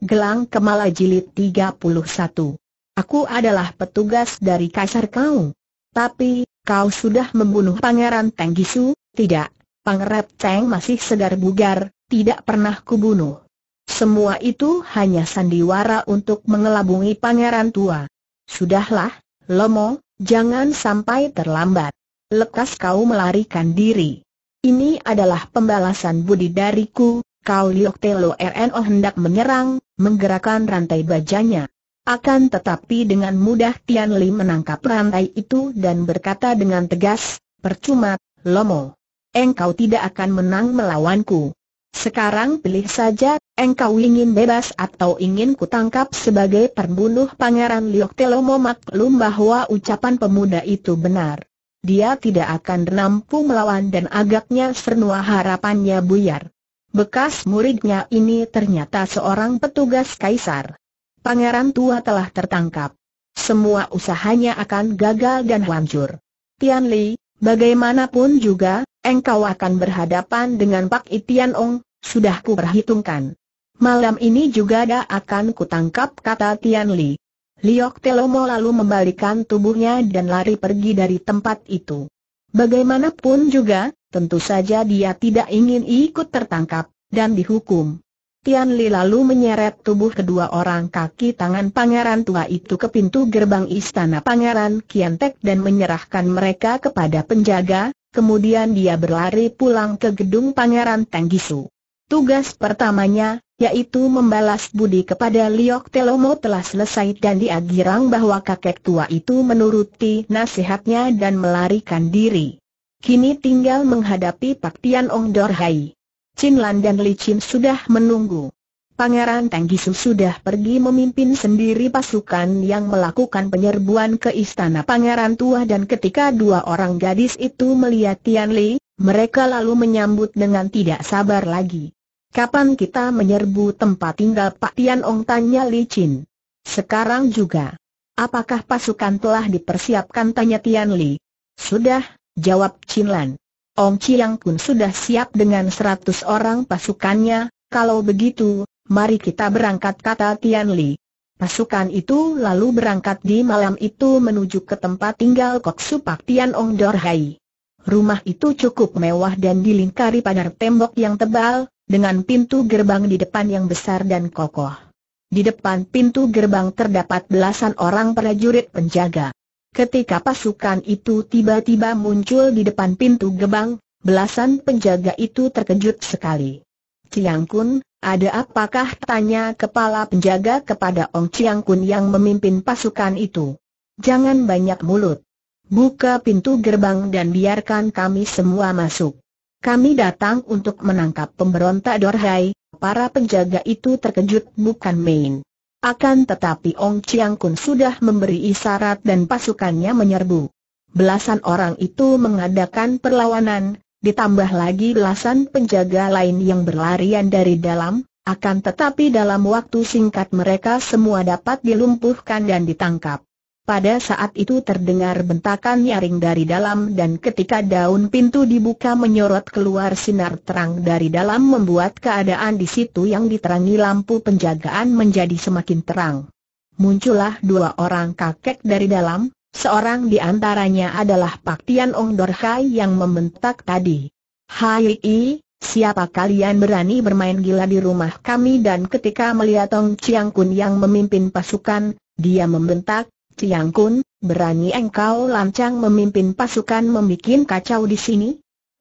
Gelang Kemala Jilid 31. Aku adalah petugas dari kasar Kau. Tapi, kau sudah membunuh Pangeran Tenggisu, tidak, Pangeran Teng masih segar bugar, tidak pernah kubunuh. Semua itu hanya sandiwara untuk mengelabungi Pangeran Tua. Sudahlah, Lomo, jangan sampai terlambat. Lekas kau melarikan diri. Ini adalah pembalasan budi dariku, Kau Liok Telo RNO hendak menyerang, menggerakkan rantai bajanya. Akan tetapi dengan mudah Tian Li menangkap rantai itu dan berkata dengan tegas, percuma, Lomo. Engkau tidak akan menang melawanku. Sekarang pilih saja, engkau ingin bebas atau ingin kutangkap sebagai pembunuh Pangeran Liok Telomo maklum bahwa ucapan pemuda itu benar. Dia tidak akan mampu melawan dan agaknya sernua harapannya buyar. Bekas muridnya ini ternyata seorang petugas kaisar. Pangeran tua telah tertangkap. Semua usahanya akan gagal dan hancur. Tian Li, bagaimanapun juga, engkau akan berhadapan dengan Pak Itian Ong, sudah ku perhitungkan. Malam ini juga ada akan kutangkap kata Tian Li. Liok Telomo lalu membalikan tubuhnya dan lari pergi dari tempat itu. Bagaimanapun juga, tentu saja dia tidak ingin ikut tertangkap, dan dihukum. Tian Li lalu menyeret tubuh kedua orang kaki tangan pangeran tua itu ke pintu gerbang istana pangeran Kiantek dan menyerahkan mereka kepada penjaga, kemudian dia berlari pulang ke gedung pangeran Tenggisu. Tugas pertamanya, yaitu membalas budi kepada Liok Telomo telah selesai dan dia girang bahwa kakek tua itu menuruti nasihatnya dan melarikan diri. Kini tinggal menghadapi Pak Tian Ong Dorhai. Chin Lan dan Li Chin sudah menunggu. Pangeran Gisu sudah pergi memimpin sendiri pasukan yang melakukan penyerbuan ke istana Pangeran Tua dan ketika dua orang gadis itu melihat Tian Li, mereka lalu menyambut dengan tidak sabar lagi. Kapan kita menyerbu tempat tinggal Pak Tian Ong tanya Li Chin. Sekarang juga. Apakah pasukan telah dipersiapkan tanya Tian Li. Sudah, jawab Chin Lan. Ong Chiang pun sudah siap dengan seratus orang pasukannya, kalau begitu, mari kita berangkat kata Tian Li. Pasukan itu lalu berangkat di malam itu menuju ke tempat tinggal Kok Pak Tian Ong Dor Hai. Rumah itu cukup mewah dan dilingkari pagar tembok yang tebal, dengan pintu gerbang di depan yang besar dan kokoh. Di depan pintu gerbang terdapat belasan orang prajurit penjaga. Ketika pasukan itu tiba-tiba muncul di depan pintu gerbang, belasan penjaga itu terkejut sekali. Ciang Kun, ada apakah tanya kepala penjaga kepada Ong Ciang Kun yang memimpin pasukan itu? Jangan banyak mulut. Buka pintu gerbang dan biarkan kami semua masuk. Kami datang untuk menangkap pemberontak Dorhai, para penjaga itu terkejut bukan main. Akan tetapi Ong Chiang Kun sudah memberi isyarat dan pasukannya menyerbu. Belasan orang itu mengadakan perlawanan, ditambah lagi belasan penjaga lain yang berlarian dari dalam, akan tetapi dalam waktu singkat mereka semua dapat dilumpuhkan dan ditangkap. Pada saat itu terdengar bentakan nyaring dari dalam dan ketika daun pintu dibuka menyorot keluar sinar terang dari dalam membuat keadaan di situ yang diterangi lampu penjagaan menjadi semakin terang. Muncullah dua orang kakek dari dalam, seorang di antaranya adalah Pak Tian Ong Dorhai yang membentak tadi. Hai i, Siapa kalian berani bermain gila di rumah kami dan ketika melihat Tong Chiang Kun yang memimpin pasukan, dia membentak, Tiang Kun, berani engkau lancang memimpin pasukan membuat kacau di sini?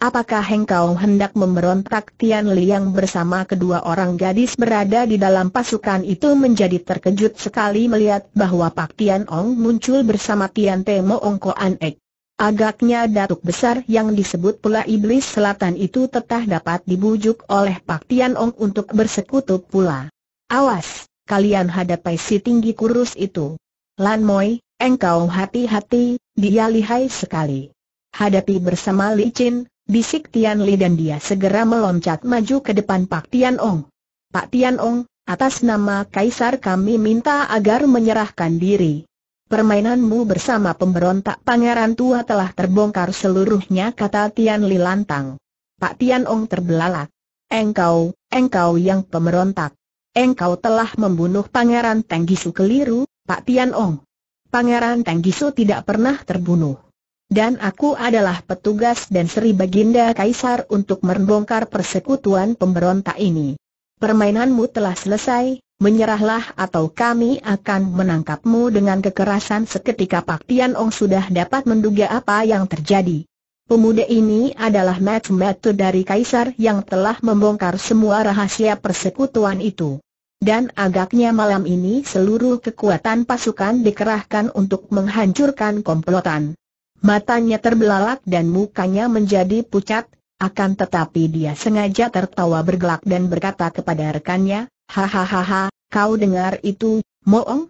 Apakah engkau hendak memberontak Tian Liang bersama kedua orang gadis berada di dalam pasukan itu menjadi terkejut sekali melihat bahwa Pak Tian Ong muncul bersama Tian Temo Ong Koan Ek. Agaknya datuk besar yang disebut pula iblis selatan itu tetah dapat dibujuk oleh Pak Tian Ong untuk bersekutu pula. Awas, kalian hadapi si tinggi kurus itu. Lan Moi, engkau hati-hati, dia lihai sekali. Hadapi bersama Li Chin, bisik Tian Li dan dia segera meloncat maju ke depan Pak Tian Ong. Pak Tian Ong, atas nama Kaisar kami minta agar menyerahkan diri. Permainanmu bersama pemberontak pangeran tua telah terbongkar seluruhnya kata Tian Li lantang. Pak Tian Ong terbelalak. Engkau, engkau yang pemberontak. Engkau telah membunuh pangeran Tenggisu keliru, Pak Tian Ong. Pangeran Gisu tidak pernah terbunuh. Dan aku adalah petugas dan Sri Baginda Kaisar untuk membongkar persekutuan pemberontak ini. Permainanmu telah selesai, menyerahlah atau kami akan menangkapmu dengan kekerasan seketika Pak Tian Ong sudah dapat menduga apa yang terjadi. Pemuda ini adalah Mat Matu dari Kaisar yang telah membongkar semua rahasia persekutuan itu. Dan agaknya malam ini seluruh kekuatan pasukan dikerahkan untuk menghancurkan komplotan. Matanya terbelalak dan mukanya menjadi pucat, akan tetapi dia sengaja tertawa bergelak dan berkata kepada rekannya, Hahaha, kau dengar itu, Moong?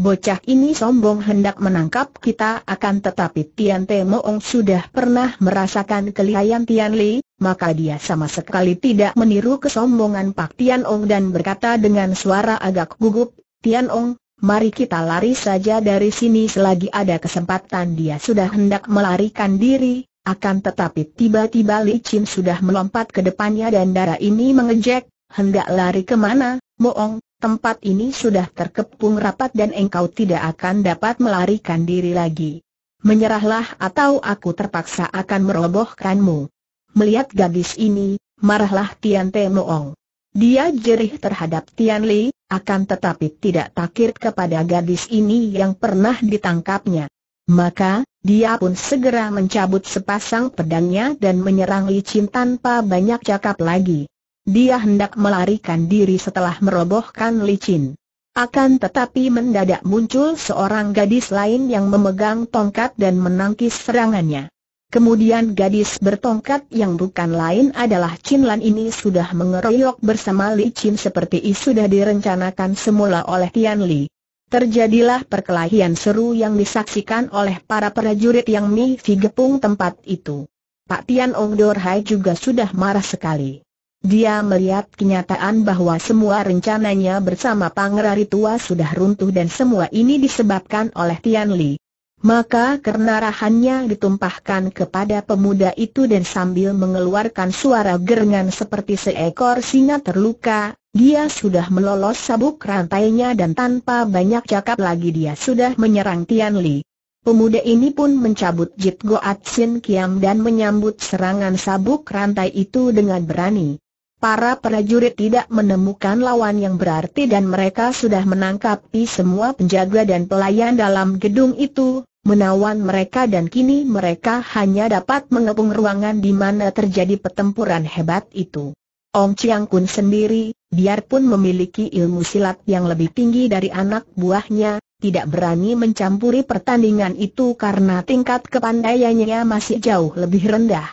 Bocah ini sombong hendak menangkap kita akan tetapi Tian Te Moong sudah pernah merasakan kelihayan Tian Li, maka dia sama sekali tidak meniru kesombongan Pak Tian Ong dan berkata dengan suara agak gugup, Tian Ong, mari kita lari saja dari sini selagi ada kesempatan dia sudah hendak melarikan diri, akan tetapi tiba-tiba Li Chin sudah melompat ke depannya dan darah ini mengejek, hendak lari kemana, Moong, tempat ini sudah terkepung rapat dan engkau tidak akan dapat melarikan diri lagi. Menyerahlah atau aku terpaksa akan merobohkanmu. Melihat gadis ini, marahlah Tian Te Moong. Dia jerih terhadap Tian Li, akan tetapi tidak takir kepada gadis ini yang pernah ditangkapnya. Maka, dia pun segera mencabut sepasang pedangnya dan menyerang Li Chin tanpa banyak cakap lagi. Dia hendak melarikan diri setelah merobohkan Li Chin. Akan tetapi mendadak muncul seorang gadis lain yang memegang tongkat dan menangkis serangannya. Kemudian gadis bertongkat yang bukan lain adalah Chin Lan ini sudah mengeroyok bersama Li Chin seperti sudah direncanakan semula oleh Tian Li. Terjadilah perkelahian seru yang disaksikan oleh para prajurit yang Mi Fi gepung tempat itu. Pak Tian Ong Dor Hai juga sudah marah sekali. Dia melihat kenyataan bahwa semua rencananya bersama Pangeran Tua sudah runtuh dan semua ini disebabkan oleh Tian Li. Maka rahannya ditumpahkan kepada pemuda itu dan sambil mengeluarkan suara gerengan seperti seekor singa terluka, dia sudah melolos sabuk rantainya dan tanpa banyak cakap lagi dia sudah menyerang Tian Li. Pemuda ini pun mencabut Jit Goat Sin Kiam dan menyambut serangan sabuk rantai itu dengan berani. Para prajurit tidak menemukan lawan yang berarti dan mereka sudah menangkapi semua penjaga dan pelayan dalam gedung itu, menawan mereka dan kini mereka hanya dapat mengepung ruangan di mana terjadi pertempuran hebat itu. Ong Chiang Kun sendiri, biarpun memiliki ilmu silat yang lebih tinggi dari anak buahnya, tidak berani mencampuri pertandingan itu karena tingkat kepandaiannya masih jauh lebih rendah.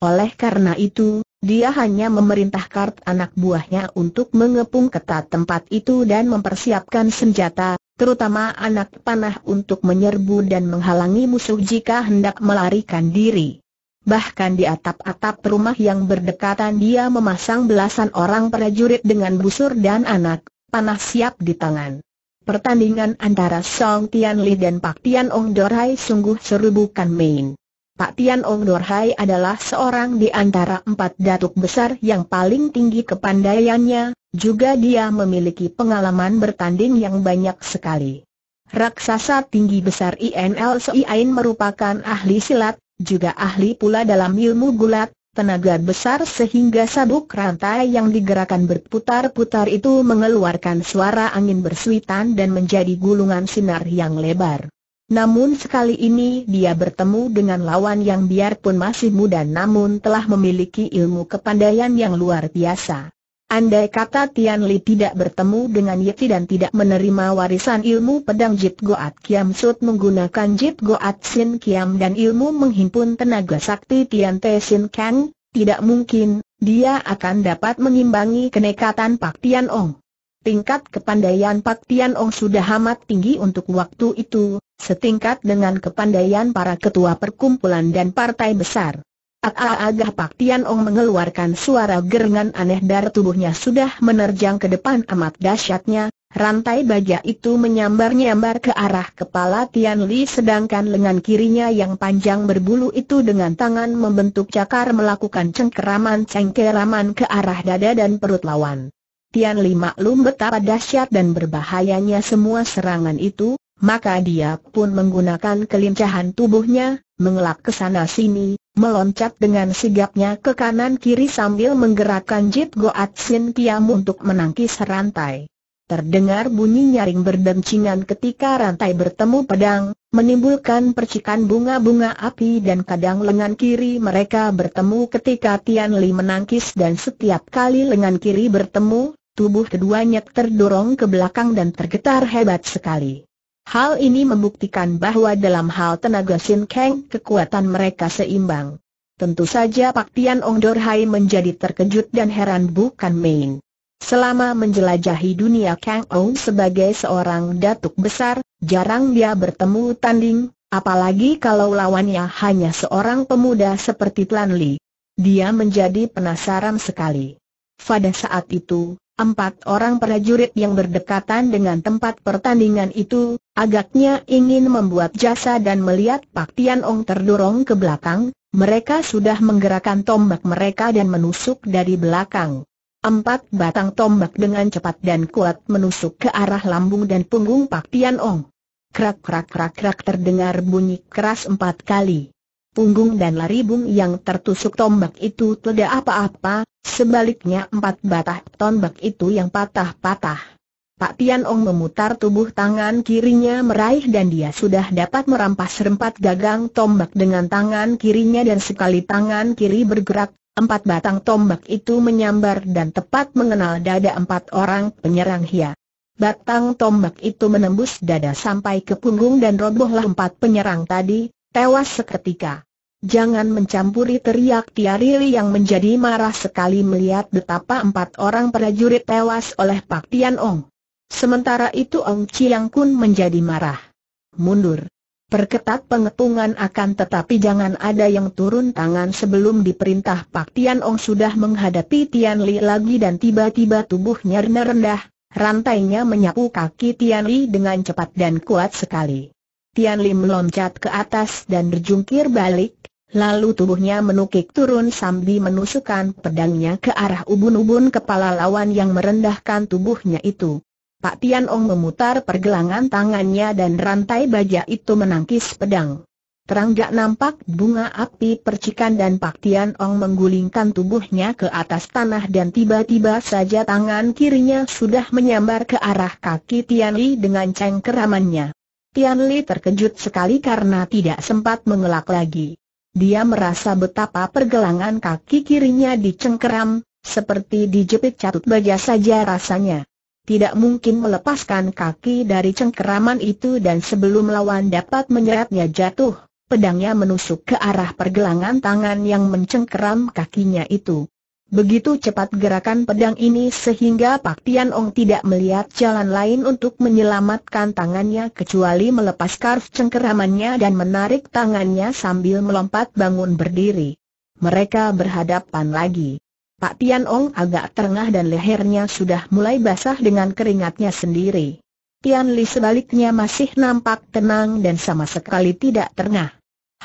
Oleh karena itu, dia hanya memerintah kart anak buahnya untuk mengepung ketat tempat itu dan mempersiapkan senjata, terutama anak panah untuk menyerbu dan menghalangi musuh jika hendak melarikan diri. Bahkan di atap-atap rumah yang berdekatan dia memasang belasan orang prajurit dengan busur dan anak, panah siap di tangan. Pertandingan antara Song Tianli dan Pak Tian Ong Dorhai sungguh seru bukan main. Pak Tian Ong Dorhai adalah seorang di antara empat datuk besar yang paling tinggi kepandaiannya, juga dia memiliki pengalaman bertanding yang banyak sekali. Raksasa tinggi besar INL Soiain merupakan ahli silat, juga ahli pula dalam ilmu gulat, tenaga besar sehingga sabuk rantai yang digerakkan berputar-putar itu mengeluarkan suara angin bersuitan dan menjadi gulungan sinar yang lebar. Namun sekali ini dia bertemu dengan lawan yang biarpun masih muda namun telah memiliki ilmu kepandaian yang luar biasa. Andai kata Tian Li tidak bertemu dengan Yeti dan tidak menerima warisan ilmu pedang Jit Goat Kiam Sut menggunakan Jit Goat Sin Kiam dan ilmu menghimpun tenaga sakti Tian Te Sin Kang, tidak mungkin, dia akan dapat mengimbangi kenekatan Pak Tian Ong. Tingkat kepandaian Pak Tian Ong sudah amat tinggi untuk waktu itu, setingkat dengan kepandaian para ketua perkumpulan dan partai besar. Agah Pak Tian Ong mengeluarkan suara gerengan aneh dari tubuhnya sudah menerjang ke depan amat dahsyatnya, rantai baja itu menyambar-nyambar ke arah kepala Tian Li sedangkan lengan kirinya yang panjang berbulu itu dengan tangan membentuk cakar melakukan cengkeraman-cengkeraman ke arah dada dan perut lawan. Tian Li maklum betapa dahsyat dan berbahayanya semua serangan itu, maka dia pun menggunakan kelincahan tubuhnya, mengelak ke sana sini, meloncat dengan sigapnya ke kanan-kiri sambil menggerakkan Jit Goat Sin Piam untuk menangkis rantai. Terdengar bunyi nyaring berdencingan ketika rantai bertemu pedang, menimbulkan percikan bunga-bunga api dan kadang lengan kiri mereka bertemu ketika Tian Li menangkis dan setiap kali lengan kiri bertemu, tubuh keduanya terdorong ke belakang dan tergetar hebat sekali. Hal ini membuktikan bahwa dalam hal tenaga Sin Kang, kekuatan mereka seimbang. Tentu saja Pak Tian Ong Dor Hai menjadi terkejut dan heran bukan main. Selama menjelajahi dunia Kang Ong sebagai seorang datuk besar, jarang dia bertemu tanding, apalagi kalau lawannya hanya seorang pemuda seperti Plan Li. Dia menjadi penasaran sekali. Pada saat itu, empat orang prajurit yang berdekatan dengan tempat pertandingan itu, agaknya ingin membuat jasa dan melihat Pak Tian Ong terdorong ke belakang, mereka sudah menggerakkan tombak mereka dan menusuk dari belakang. Empat batang tombak dengan cepat dan kuat menusuk ke arah lambung dan punggung Pak Tian Ong. Krak krak krak krak terdengar bunyi keras empat kali. Punggung dan lari bung yang tertusuk tombak itu tidak apa-apa, sebaliknya empat batah tombak itu yang patah-patah. Pak Tian Ong memutar tubuh tangan kirinya meraih dan dia sudah dapat merampas rempat gagang tombak dengan tangan kirinya dan sekali tangan kiri bergerak, empat batang tombak itu menyambar dan tepat mengenal dada empat orang penyerang Hia. Batang tombak itu menembus dada sampai ke punggung dan robohlah empat penyerang tadi, Tewas seketika. Jangan mencampuri teriak Tiarili yang menjadi marah sekali melihat betapa empat orang prajurit tewas oleh Pak Tian Ong. Sementara itu Ong Chiang Kun menjadi marah. Mundur. Perketat pengepungan akan tetapi jangan ada yang turun tangan sebelum diperintah Pak Tian Ong sudah menghadapi Tian Li lagi dan tiba-tiba tubuhnya rendah, rantainya menyapu kaki Tian Li dengan cepat dan kuat sekali. Tian Lim meloncat ke atas dan berjungkir balik, lalu tubuhnya menukik turun sambil menusukkan pedangnya ke arah ubun-ubun kepala lawan yang merendahkan tubuhnya itu. Pak Tian Ong memutar pergelangan tangannya dan rantai baja itu menangkis pedang. Teranggak nampak bunga api percikan dan Pak Tian Ong menggulingkan tubuhnya ke atas tanah dan tiba-tiba saja tangan kirinya sudah menyambar ke arah kaki Tian Li dengan cengkeramannya. Tian Li terkejut sekali karena tidak sempat mengelak lagi. Dia merasa betapa pergelangan kaki kirinya dicengkeram, seperti dijepit catut baja saja rasanya. Tidak mungkin melepaskan kaki dari cengkeraman itu dan sebelum lawan dapat menyeretnya jatuh, pedangnya menusuk ke arah pergelangan tangan yang mencengkeram kakinya itu. Begitu cepat gerakan pedang ini sehingga Pak Tian Ong tidak melihat jalan lain untuk menyelamatkan tangannya kecuali melepas karf cengkeramannya dan menarik tangannya sambil melompat bangun berdiri. Mereka berhadapan lagi. Pak Tian Ong agak terengah dan lehernya sudah mulai basah dengan keringatnya sendiri. Tian Li sebaliknya masih nampak tenang dan sama sekali tidak terengah.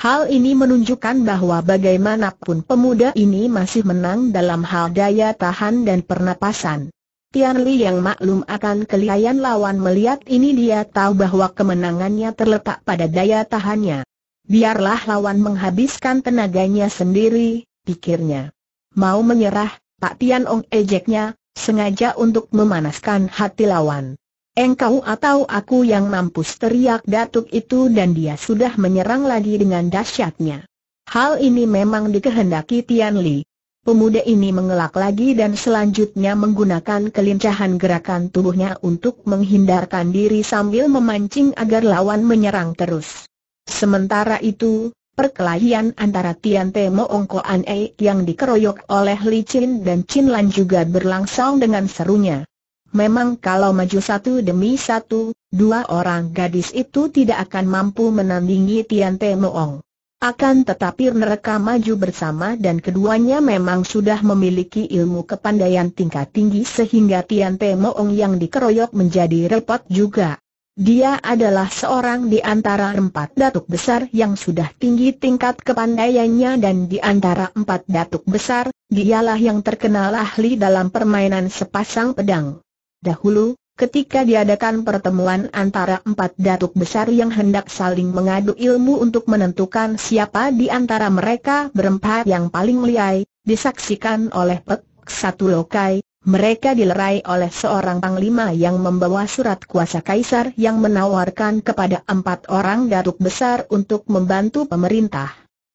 Hal ini menunjukkan bahwa bagaimanapun pemuda ini masih menang dalam hal daya tahan dan pernapasan. Tian Li yang maklum akan kelihayan lawan melihat ini dia tahu bahwa kemenangannya terletak pada daya tahannya. Biarlah lawan menghabiskan tenaganya sendiri, pikirnya. Mau menyerah, Pak Tian Ong ejeknya, sengaja untuk memanaskan hati lawan. Engkau atau aku yang mampu teriak datuk itu dan dia sudah menyerang lagi dengan dahsyatnya. Hal ini memang dikehendaki Tian Li. Pemuda ini mengelak lagi dan selanjutnya menggunakan kelincahan gerakan tubuhnya untuk menghindarkan diri sambil memancing agar lawan menyerang terus. Sementara itu, perkelahian antara Tian Te Mo An E yang dikeroyok oleh Li Chin dan Chin Lan juga berlangsung dengan serunya. Memang kalau maju satu demi satu, dua orang gadis itu tidak akan mampu menandingi Tian Te Moong. Akan tetapi mereka maju bersama dan keduanya memang sudah memiliki ilmu kepandaian tingkat tinggi sehingga Tian Te Moong yang dikeroyok menjadi repot juga. Dia adalah seorang di antara empat datuk besar yang sudah tinggi tingkat kepandaiannya dan di antara empat datuk besar, dialah yang terkenal ahli dalam permainan sepasang pedang. Dahulu, ketika diadakan pertemuan antara empat datuk besar yang hendak saling mengadu ilmu untuk menentukan siapa di antara mereka berempat yang paling liai, disaksikan oleh Pek Satu Lokai, mereka dilerai oleh seorang panglima yang membawa surat kuasa kaisar yang menawarkan kepada empat orang datuk besar untuk membantu pemerintah.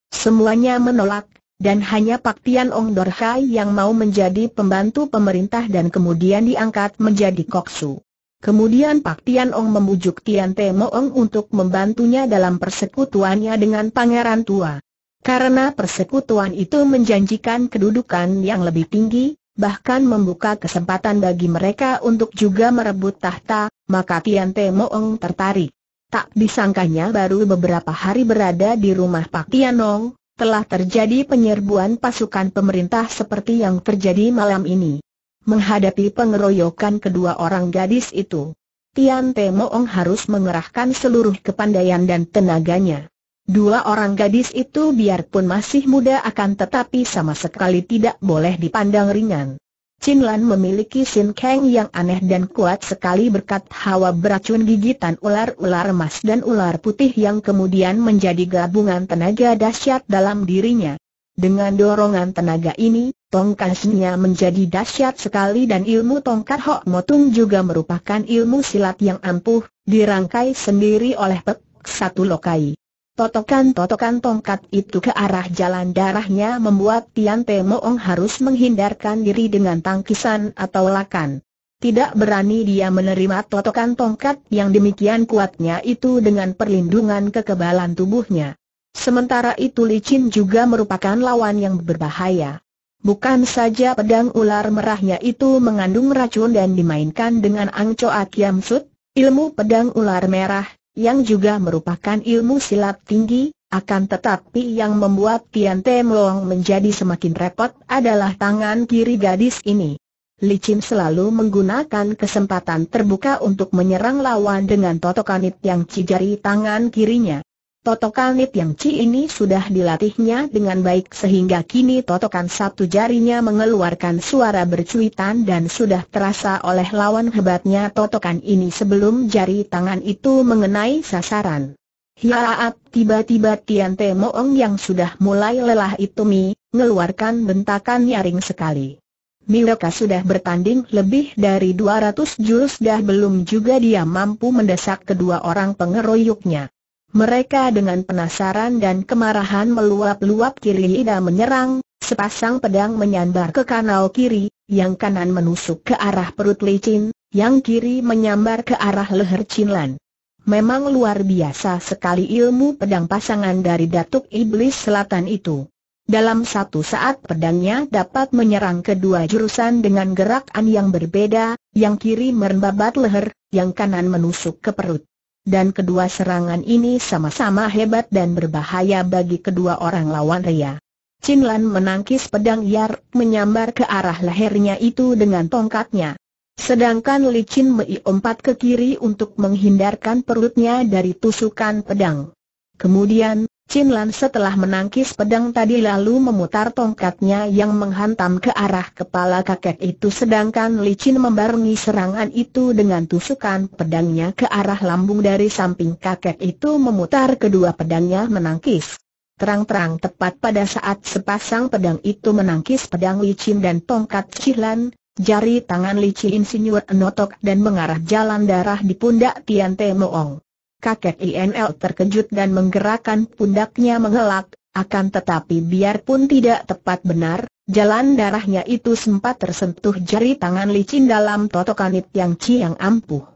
Semuanya menolak, dan hanya Pak Tian Ong Dorhai yang mau menjadi pembantu pemerintah dan kemudian diangkat menjadi koksu. Kemudian Pak Tian Ong membujuk Tian Te Mo Ong untuk membantunya dalam persekutuannya dengan pangeran tua. Karena persekutuan itu menjanjikan kedudukan yang lebih tinggi, bahkan membuka kesempatan bagi mereka untuk juga merebut tahta, maka Tian Te Mo Ong tertarik. Tak disangkanya baru beberapa hari berada di rumah Pak Ong telah terjadi penyerbuan pasukan pemerintah seperti yang terjadi malam ini. Menghadapi pengeroyokan kedua orang gadis itu, Tian Te Moong harus mengerahkan seluruh kepandaian dan tenaganya. Dua orang gadis itu biarpun masih muda akan tetapi sama sekali tidak boleh dipandang ringan. Chin Lan memiliki Sin Kang yang aneh dan kuat sekali berkat hawa beracun gigitan ular-ular emas dan ular putih yang kemudian menjadi gabungan tenaga dahsyat dalam dirinya. Dengan dorongan tenaga ini, tongkatnya menjadi dahsyat sekali dan ilmu tongkat Hok Motung juga merupakan ilmu silat yang ampuh, dirangkai sendiri oleh Pek Satu Lokai. Totokan-totokan tongkat itu ke arah jalan darahnya membuat Tian Te Moong harus menghindarkan diri dengan tangkisan atau lakan. Tidak berani dia menerima totokan tongkat yang demikian kuatnya itu dengan perlindungan kekebalan tubuhnya. Sementara itu licin juga merupakan lawan yang berbahaya. Bukan saja pedang ular merahnya itu mengandung racun dan dimainkan dengan Angco Akiam Sut, ilmu pedang ular merah, yang juga merupakan ilmu silat tinggi, akan tetapi yang membuat Tian Te Long menjadi semakin repot adalah tangan kiri gadis ini. Li Licin selalu menggunakan kesempatan terbuka untuk menyerang lawan dengan totokanit yang cijari tangan kirinya. Totokan Nit Yang Ci ini sudah dilatihnya dengan baik sehingga kini totokan satu jarinya mengeluarkan suara bercuitan dan sudah terasa oleh lawan hebatnya totokan ini sebelum jari tangan itu mengenai sasaran. Hiaat tiba-tiba Tian Te Moong yang sudah mulai lelah itu mi, ngeluarkan bentakan nyaring sekali. Mereka sudah bertanding lebih dari 200 jurus dah belum juga dia mampu mendesak kedua orang pengeroyoknya. Mereka dengan penasaran dan kemarahan meluap-luap kiri ida menyerang, sepasang pedang menyambar ke kanal kiri, yang kanan menusuk ke arah perut licin, yang kiri menyambar ke arah leher Cinlan. Memang luar biasa sekali ilmu pedang pasangan dari Datuk Iblis Selatan itu. Dalam satu saat pedangnya dapat menyerang kedua jurusan dengan gerakan yang berbeda, yang kiri merembabat leher, yang kanan menusuk ke perut dan kedua serangan ini sama-sama hebat dan berbahaya bagi kedua orang lawan Ria. Chin Lan menangkis pedang Yar menyambar ke arah lehernya itu dengan tongkatnya. Sedangkan Li Chin Mei ompat ke kiri untuk menghindarkan perutnya dari tusukan pedang. Kemudian, Chin Lan setelah menangkis pedang tadi lalu memutar tongkatnya yang menghantam ke arah kepala kakek itu sedangkan Li Chin membarengi serangan itu dengan tusukan pedangnya ke arah lambung dari samping kakek itu memutar kedua pedangnya menangkis. Terang-terang tepat pada saat sepasang pedang itu menangkis pedang Li Chin dan tongkat Chin Lan, jari tangan Li Chin insinyur notok dan mengarah jalan darah di pundak Tian Te Moong. Kakek INL terkejut dan menggerakkan pundaknya mengelak, akan tetapi biarpun tidak tepat benar, jalan darahnya itu sempat tersentuh jari tangan licin dalam totokanit yang yang ampuh.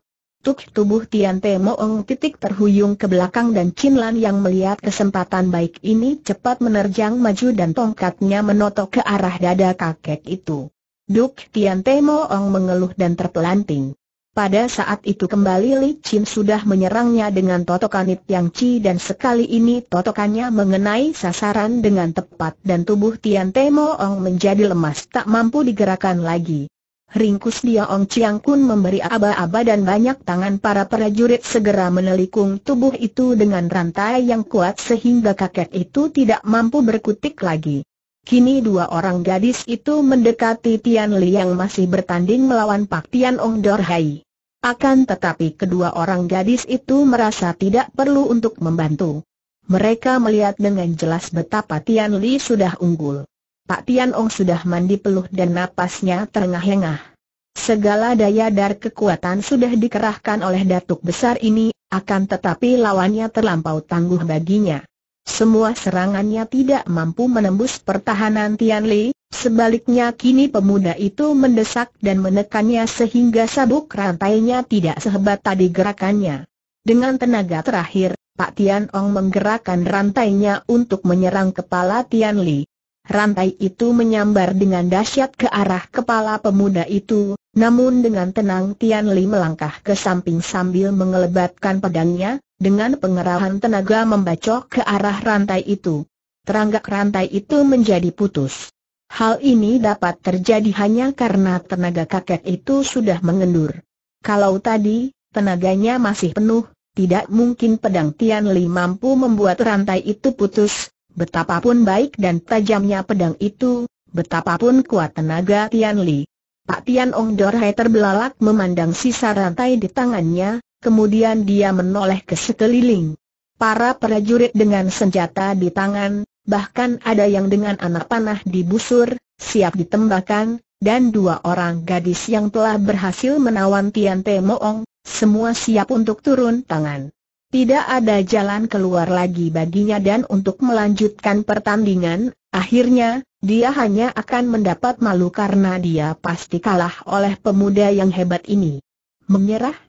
Tuk tubuh Tian Te Moong titik terhuyung ke belakang dan Chin Lan yang melihat kesempatan baik ini cepat menerjang maju dan tongkatnya menotok ke arah dada kakek itu. Duk Tian Te Moong mengeluh dan terpelanting. Pada saat itu kembali Li Chin sudah menyerangnya dengan totokanit Yang Chi dan sekali ini totokannya mengenai sasaran dengan tepat dan tubuh Tian Temoong Ong menjadi lemas tak mampu digerakkan lagi. Ringkus dia Ong Chiang Kun memberi aba-aba dan banyak tangan para prajurit segera menelikung tubuh itu dengan rantai yang kuat sehingga kakek itu tidak mampu berkutik lagi. Kini dua orang gadis itu mendekati Tian Li yang masih bertanding melawan Pak Tian Ong Dor Hai. Akan tetapi kedua orang gadis itu merasa tidak perlu untuk membantu. Mereka melihat dengan jelas betapa Tian Li sudah unggul. Pak Tian Ong sudah mandi peluh dan napasnya terengah-engah. Segala daya dan kekuatan sudah dikerahkan oleh datuk besar ini, akan tetapi lawannya terlampau tangguh baginya. Semua serangannya tidak mampu menembus pertahanan Tian Li, sebaliknya kini pemuda itu mendesak dan menekannya sehingga sabuk rantainya tidak sehebat tadi gerakannya. Dengan tenaga terakhir, Pak Tian Ong menggerakkan rantainya untuk menyerang kepala Tian Li. Rantai itu menyambar dengan dahsyat ke arah kepala pemuda itu, namun dengan tenang Tian Li melangkah ke samping sambil mengelebatkan pedangnya, dengan pengerahan tenaga membacok ke arah rantai itu. Teranggak rantai itu menjadi putus. Hal ini dapat terjadi hanya karena tenaga kakek itu sudah mengendur. Kalau tadi, tenaganya masih penuh, tidak mungkin pedang Tian Li mampu membuat rantai itu putus, betapapun baik dan tajamnya pedang itu, betapapun kuat tenaga Tian Li. Pak Tian Ong Dorhe terbelalak memandang sisa rantai di tangannya, kemudian dia menoleh ke sekeliling. Para prajurit dengan senjata di tangan, bahkan ada yang dengan anak panah di busur, siap ditembakkan, dan dua orang gadis yang telah berhasil menawan Tian Te Moong, semua siap untuk turun tangan. Tidak ada jalan keluar lagi baginya dan untuk melanjutkan pertandingan, akhirnya, dia hanya akan mendapat malu karena dia pasti kalah oleh pemuda yang hebat ini. Menyerah?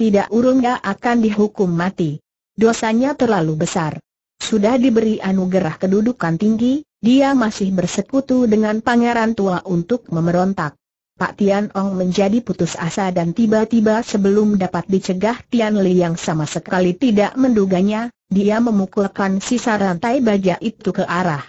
tidak urungnya akan dihukum mati. Dosanya terlalu besar. Sudah diberi anugerah kedudukan tinggi, dia masih bersekutu dengan pangeran tua untuk memerontak. Pak Tian Ong menjadi putus asa dan tiba-tiba sebelum dapat dicegah Tian Li yang sama sekali tidak menduganya, dia memukulkan sisa rantai baja itu ke arah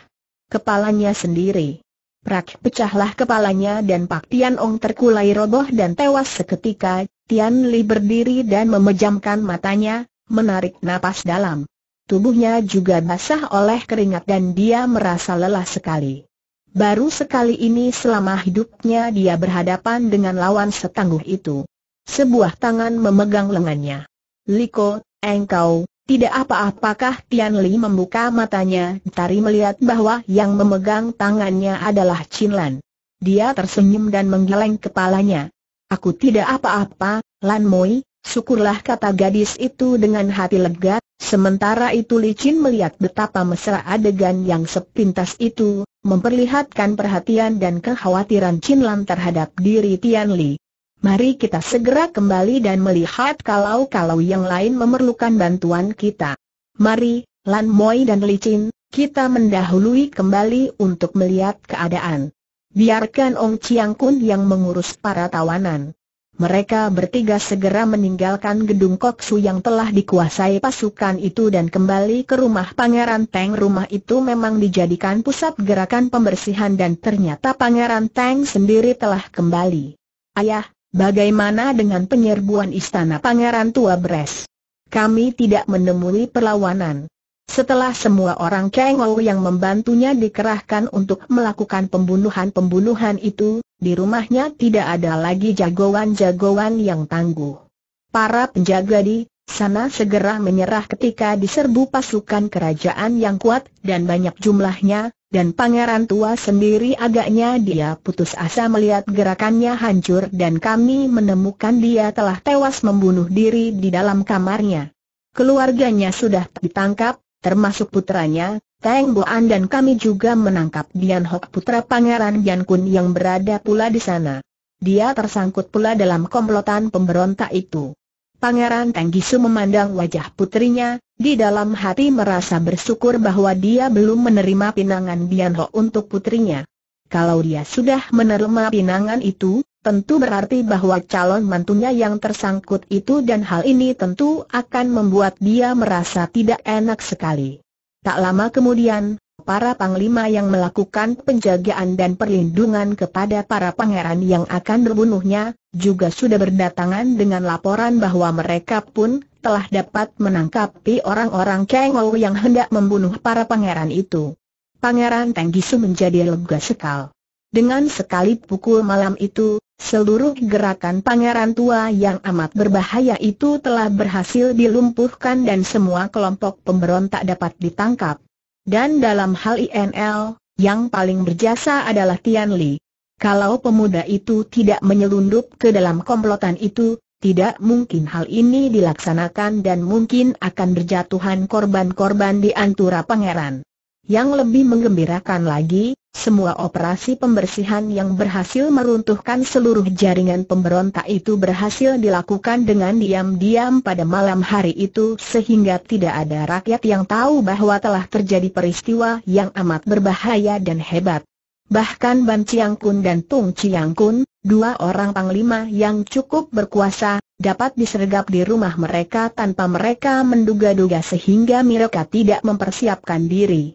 kepalanya sendiri. Prak pecahlah kepalanya dan Pak Tian Ong terkulai roboh dan tewas seketika, Tian Li berdiri dan memejamkan matanya, menarik napas dalam. Tubuhnya juga basah oleh keringat dan dia merasa lelah sekali. Baru sekali ini selama hidupnya dia berhadapan dengan lawan setangguh itu. Sebuah tangan memegang lengannya. Liko, engkau, tidak apa-apakah Tian Li membuka matanya Tari melihat bahwa yang memegang tangannya adalah Chin Lan. Dia tersenyum dan menggeleng kepalanya. Aku tidak apa-apa, Lan Moi, syukurlah kata gadis itu dengan hati lega, sementara itu Li licin melihat betapa mesra adegan yang sepintas itu, memperlihatkan perhatian dan kekhawatiran Chin Lan terhadap diri Tian Li. Mari kita segera kembali dan melihat kalau-kalau yang lain memerlukan bantuan kita. Mari, Lan Moi dan Li Licin, kita mendahului kembali untuk melihat keadaan. Biarkan Ong Chiang Kun yang mengurus para tawanan. Mereka bertiga segera meninggalkan gedung Koksu yang telah dikuasai pasukan itu dan kembali ke rumah Pangeran Teng. Rumah itu memang dijadikan pusat gerakan pembersihan dan ternyata Pangeran Teng sendiri telah kembali. Ayah, bagaimana dengan penyerbuan istana Pangeran Tua Bres? Kami tidak menemui perlawanan. Setelah semua orang Kengou yang membantunya dikerahkan untuk melakukan pembunuhan-pembunuhan itu, di rumahnya tidak ada lagi jagoan-jagoan yang tangguh. Para penjaga di sana segera menyerah ketika diserbu pasukan kerajaan yang kuat dan banyak jumlahnya, dan pangeran tua sendiri agaknya dia putus asa melihat gerakannya hancur dan kami menemukan dia telah tewas membunuh diri di dalam kamarnya. Keluarganya sudah ditangkap, termasuk putranya, Teng Boan dan kami juga menangkap Dian Hok putra Pangeran Dian Kun yang berada pula di sana. Dia tersangkut pula dalam komplotan pemberontak itu. Pangeran Gisu memandang wajah putrinya, di dalam hati merasa bersyukur bahwa dia belum menerima pinangan Dian Hok untuk putrinya. Kalau dia sudah menerima pinangan itu, Tentu berarti bahwa calon mantunya yang tersangkut itu dan hal ini tentu akan membuat dia merasa tidak enak sekali. Tak lama kemudian, para panglima yang melakukan penjagaan dan perlindungan kepada para pangeran yang akan berbunuhnya, juga sudah berdatangan dengan laporan bahwa mereka pun telah dapat menangkapi orang-orang kengol yang hendak membunuh para pangeran itu. Pangeran Tenggisu menjadi lega sekali. Dengan sekali pukul malam itu, Seluruh gerakan pangeran tua yang amat berbahaya itu telah berhasil dilumpuhkan dan semua kelompok pemberontak dapat ditangkap. Dan dalam hal INL, yang paling berjasa adalah Tian Li. Kalau pemuda itu tidak menyelundup ke dalam komplotan itu, tidak mungkin hal ini dilaksanakan dan mungkin akan berjatuhan korban-korban di antara pangeran. Yang lebih menggembirakan lagi, semua operasi pembersihan yang berhasil meruntuhkan seluruh jaringan pemberontak itu berhasil dilakukan dengan diam-diam pada malam hari itu sehingga tidak ada rakyat yang tahu bahwa telah terjadi peristiwa yang amat berbahaya dan hebat. Bahkan Ban Chiang Kun dan Tung Chiang Kun, dua orang panglima yang cukup berkuasa, dapat disergap di rumah mereka tanpa mereka menduga-duga sehingga mereka tidak mempersiapkan diri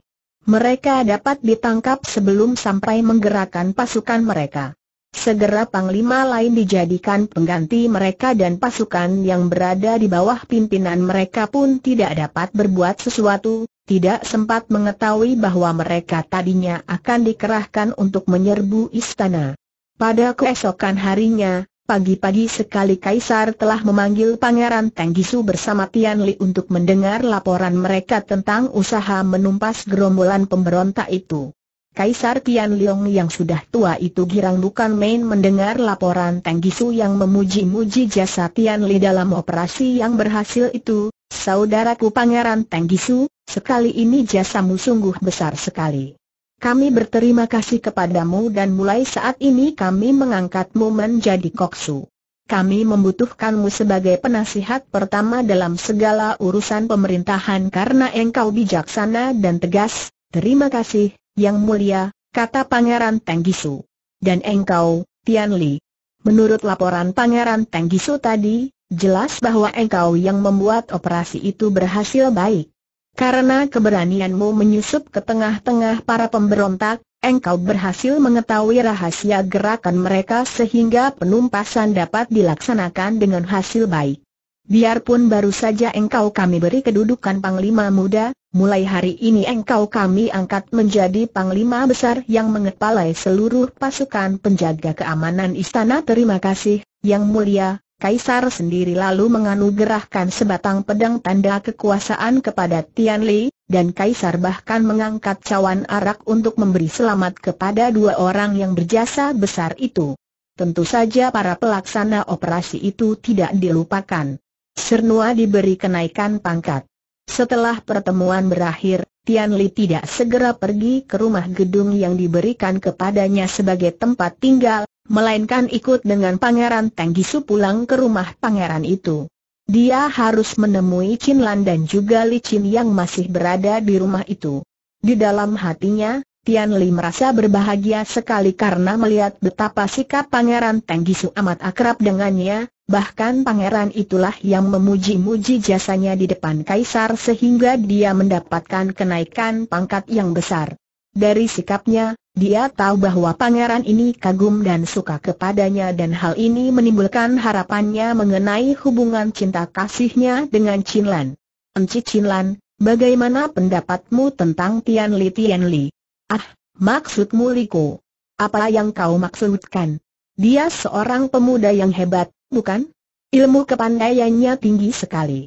mereka dapat ditangkap sebelum sampai menggerakkan pasukan mereka. Segera panglima lain dijadikan pengganti mereka dan pasukan yang berada di bawah pimpinan mereka pun tidak dapat berbuat sesuatu, tidak sempat mengetahui bahwa mereka tadinya akan dikerahkan untuk menyerbu istana. Pada keesokan harinya, Pagi-pagi sekali Kaisar telah memanggil Pangeran Tenggisu bersama Tian Li untuk mendengar laporan mereka tentang usaha menumpas gerombolan pemberontak itu. Kaisar Tian Liong yang sudah tua itu girang bukan main mendengar laporan Tenggisu yang memuji-muji jasa Tian Li dalam operasi yang berhasil itu. Saudaraku Pangeran Tenggisu, sekali ini jasamu sungguh besar sekali kami berterima kasih kepadamu dan mulai saat ini kami mengangkatmu menjadi koksu. Kami membutuhkanmu sebagai penasihat pertama dalam segala urusan pemerintahan karena engkau bijaksana dan tegas, terima kasih, yang mulia, kata Pangeran Tenggisu. Dan engkau, Tian Li. Menurut laporan Pangeran Tenggisu tadi, jelas bahwa engkau yang membuat operasi itu berhasil baik. Karena keberanianmu menyusup ke tengah-tengah para pemberontak, engkau berhasil mengetahui rahasia gerakan mereka sehingga penumpasan dapat dilaksanakan dengan hasil baik. Biarpun baru saja engkau kami beri kedudukan Panglima Muda, mulai hari ini engkau kami angkat menjadi Panglima Besar yang mengepalai seluruh pasukan penjaga keamanan istana. Terima kasih, Yang Mulia, Kaisar sendiri lalu menganugerahkan sebatang pedang tanda kekuasaan kepada Tian Li, dan Kaisar bahkan mengangkat cawan arak untuk memberi selamat kepada dua orang yang berjasa besar itu. Tentu saja para pelaksana operasi itu tidak dilupakan. Sernua diberi kenaikan pangkat. Setelah pertemuan berakhir, Tian Li tidak segera pergi ke rumah gedung yang diberikan kepadanya sebagai tempat tinggal, melainkan ikut dengan Pangeran Gisu pulang ke rumah pangeran itu. Dia harus menemui Chin Lan dan juga Li Chin yang masih berada di rumah itu. Di dalam hatinya, Tian Li merasa berbahagia sekali karena melihat betapa sikap Pangeran Tenggisu amat akrab dengannya, bahkan pangeran itulah yang memuji-muji jasanya di depan kaisar sehingga dia mendapatkan kenaikan pangkat yang besar. Dari sikapnya, dia tahu bahwa pangeran ini kagum dan suka kepadanya dan hal ini menimbulkan harapannya mengenai hubungan cinta kasihnya dengan Lan. Enci Lan, bagaimana pendapatmu tentang Tian Li Tian Li? Ah, maksudmu Liko? Apa yang kau maksudkan? Dia seorang pemuda yang hebat, bukan? Ilmu kepandaiannya tinggi sekali.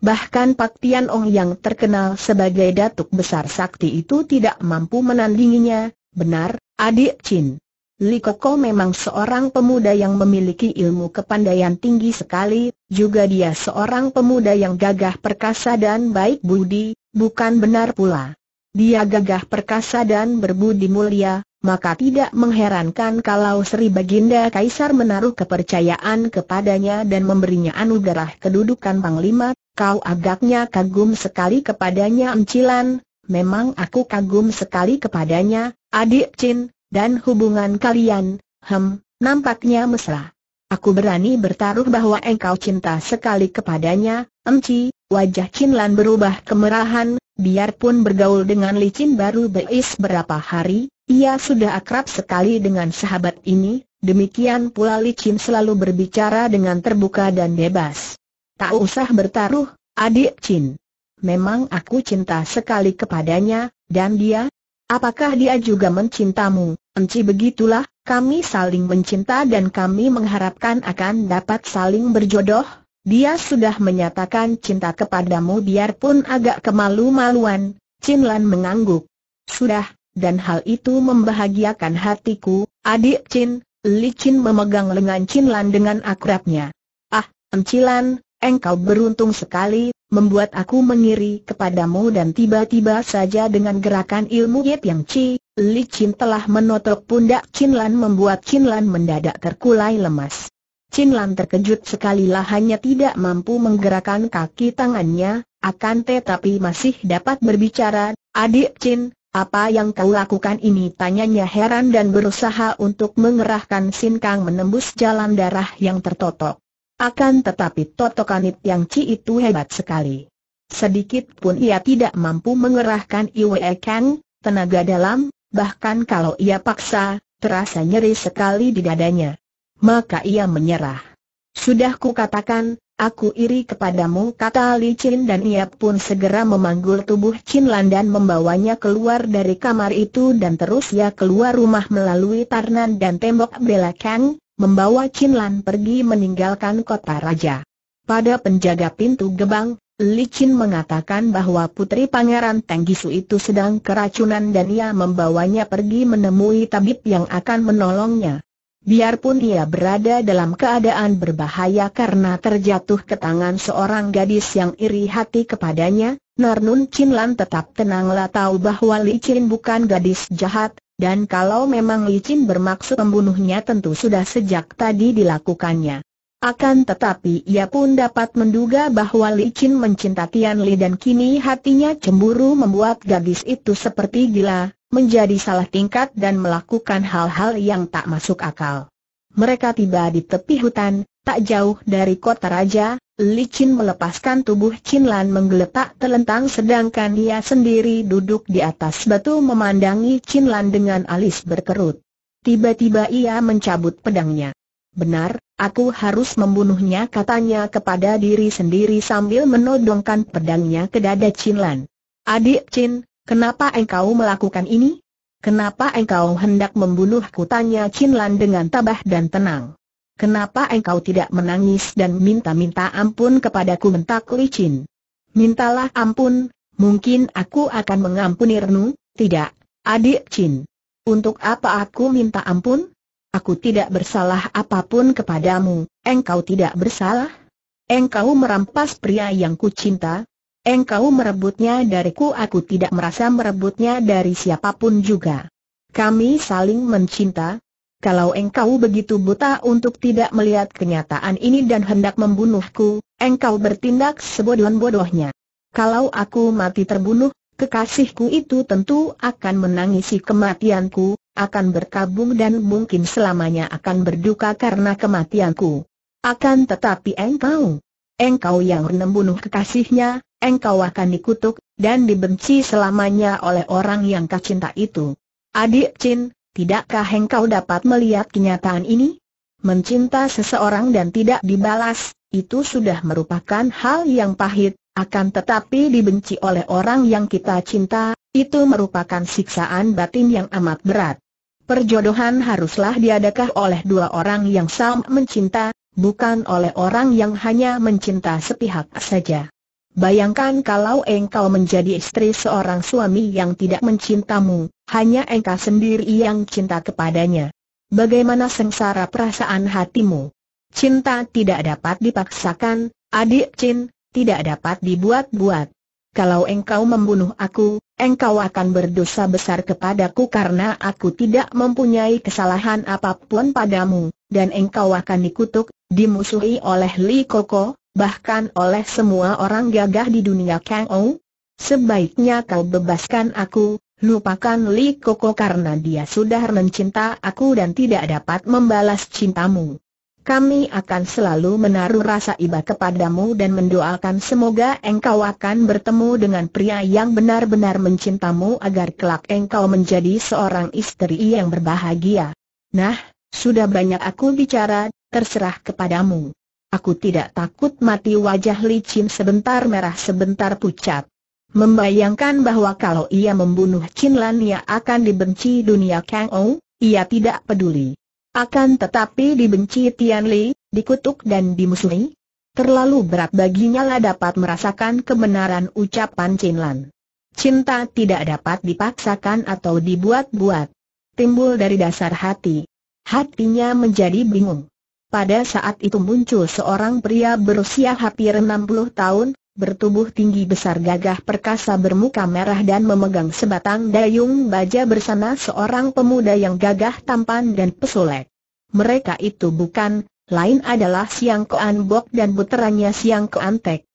Bahkan Pak Tian Ong yang terkenal sebagai datuk besar sakti itu tidak mampu menandinginya, benar, adik Chin. Li Koko memang seorang pemuda yang memiliki ilmu kepandaian tinggi sekali, juga dia seorang pemuda yang gagah perkasa dan baik budi, bukan benar pula. Dia gagah perkasa dan berbudi mulia, maka tidak mengherankan kalau Sri Baginda Kaisar menaruh kepercayaan kepadanya dan memberinya anugerah kedudukan Panglima, kau agaknya kagum sekali kepadanya Encilan, memang aku kagum sekali kepadanya, adik Chin, dan hubungan kalian, hem, nampaknya mesra. Aku berani bertaruh bahwa engkau cinta sekali kepadanya, Emci, wajah Chin berubah kemerahan, biarpun bergaul dengan Li Chin baru beis berapa hari, ia sudah akrab sekali dengan sahabat ini, demikian pula Li Chin selalu berbicara dengan terbuka dan bebas. Tak usah bertaruh, adik Chin. Memang aku cinta sekali kepadanya, dan dia? Apakah dia juga mencintamu, Emci begitulah, kami saling mencinta dan kami mengharapkan akan dapat saling berjodoh. Dia sudah menyatakan cinta kepadamu biarpun agak kemalu-maluan, Chin Lan mengangguk. Sudah, dan hal itu membahagiakan hatiku, adik Chin, Li Chin memegang lengan Chin Lan dengan akrabnya. Ah, Lan, Engkau beruntung sekali, membuat aku mengiri kepadamu dan tiba-tiba saja dengan gerakan ilmu Yip Yang Chi, Li Chin telah menotok pundak Chin Lan membuat Chin Lan mendadak terkulai lemas. Chin Lan terkejut sekali lah hanya tidak mampu menggerakkan kaki tangannya, akan tetapi masih dapat berbicara, adik Chin, apa yang kau lakukan ini? Tanyanya heran dan berusaha untuk mengerahkan Sin Kang menembus jalan darah yang tertotok. Akan tetapi Totokanit yang Ci itu hebat sekali. Sedikit pun ia tidak mampu mengerahkan Iwe Kang, tenaga dalam, bahkan kalau ia paksa, terasa nyeri sekali di dadanya. Maka ia menyerah. Sudah ku katakan, aku iri kepadamu kata Li Chin dan ia pun segera memanggul tubuh Chin Lan dan membawanya keluar dari kamar itu dan terus ia keluar rumah melalui tarnan dan tembok belakang, membawa Chin pergi meninggalkan kota raja. Pada penjaga pintu gebang, Li Chin mengatakan bahwa putri pangeran Tenggisu itu sedang keracunan dan ia membawanya pergi menemui tabib yang akan menolongnya. Biarpun ia berada dalam keadaan berbahaya karena terjatuh ke tangan seorang gadis yang iri hati kepadanya, Narnun Chin Lan tetap tenanglah tahu bahwa Li Chin bukan gadis jahat, dan kalau memang licin bermaksud membunuhnya tentu sudah sejak tadi dilakukannya. Akan tetapi ia pun dapat menduga bahwa Licin Qin mencinta Tian Li dan kini hatinya cemburu membuat gadis itu seperti gila, menjadi salah tingkat dan melakukan hal-hal yang tak masuk akal. Mereka tiba di tepi hutan, tak jauh dari kota raja, Li Qin melepaskan tubuh Qin Lan menggeletak telentang sedangkan dia sendiri duduk di atas batu memandangi Qin Lan dengan alis berkerut. Tiba-tiba ia mencabut pedangnya. Benar, aku harus membunuhnya katanya kepada diri sendiri sambil menodongkan pedangnya ke dada Qin Lan. Adik Chin, kenapa engkau melakukan ini? Kenapa engkau hendak membunuhku tanya Qin Lan dengan tabah dan tenang. Kenapa engkau tidak menangis dan minta-minta ampun kepadaku mentak licin? Mintalah ampun, mungkin aku akan mengampuni Renu, tidak, adik Chin. Untuk apa aku minta ampun? Aku tidak bersalah apapun kepadamu, engkau tidak bersalah. Engkau merampas pria yang kucinta. Engkau merebutnya dariku aku tidak merasa merebutnya dari siapapun juga. Kami saling mencinta, kalau engkau begitu buta untuk tidak melihat kenyataan ini dan hendak membunuhku, engkau bertindak sebodoh-bodohnya. Kalau aku mati terbunuh, kekasihku itu tentu akan menangisi kematianku, akan berkabung dan mungkin selamanya akan berduka karena kematianku. Akan tetapi engkau, engkau yang membunuh kekasihnya, engkau akan dikutuk, dan dibenci selamanya oleh orang yang kacinta itu. Adik Chin, Tidakkah engkau dapat melihat kenyataan ini? Mencinta seseorang dan tidak dibalas, itu sudah merupakan hal yang pahit, akan tetapi dibenci oleh orang yang kita cinta, itu merupakan siksaan batin yang amat berat. Perjodohan haruslah diadakan oleh dua orang yang sama mencinta, bukan oleh orang yang hanya mencinta sepihak saja. Bayangkan kalau engkau menjadi istri seorang suami yang tidak mencintamu, hanya engkau sendiri yang cinta kepadanya. Bagaimana sengsara perasaan hatimu? Cinta tidak dapat dipaksakan, adik Chin, tidak dapat dibuat-buat. Kalau engkau membunuh aku, engkau akan berdosa besar kepadaku karena aku tidak mempunyai kesalahan apapun padamu, dan engkau akan dikutuk, dimusuhi oleh Li Koko, bahkan oleh semua orang gagah di dunia Kang Ou? Sebaiknya kau bebaskan aku, lupakan Li Koko karena dia sudah mencinta aku dan tidak dapat membalas cintamu. Kami akan selalu menaruh rasa iba kepadamu dan mendoakan semoga engkau akan bertemu dengan pria yang benar-benar mencintamu agar kelak engkau menjadi seorang istri yang berbahagia. Nah, sudah banyak aku bicara, terserah kepadamu. Aku tidak takut mati wajah licin sebentar merah sebentar pucat. Membayangkan bahwa kalau ia membunuh Chin Lan ia akan dibenci dunia Kang Ou, ia tidak peduli. Akan tetapi dibenci Tian Li, dikutuk dan dimusuhi. Terlalu berat baginya lah dapat merasakan kebenaran ucapan Chin Lan. Cinta tidak dapat dipaksakan atau dibuat-buat. Timbul dari dasar hati. Hatinya menjadi bingung. Pada saat itu muncul seorang pria berusia hampir 60 tahun, bertubuh tinggi besar gagah perkasa bermuka merah dan memegang sebatang dayung baja bersama seorang pemuda yang gagah tampan dan pesolek. Mereka itu bukan, lain adalah Siang Koan Bok dan puteranya Siang Koan Tek.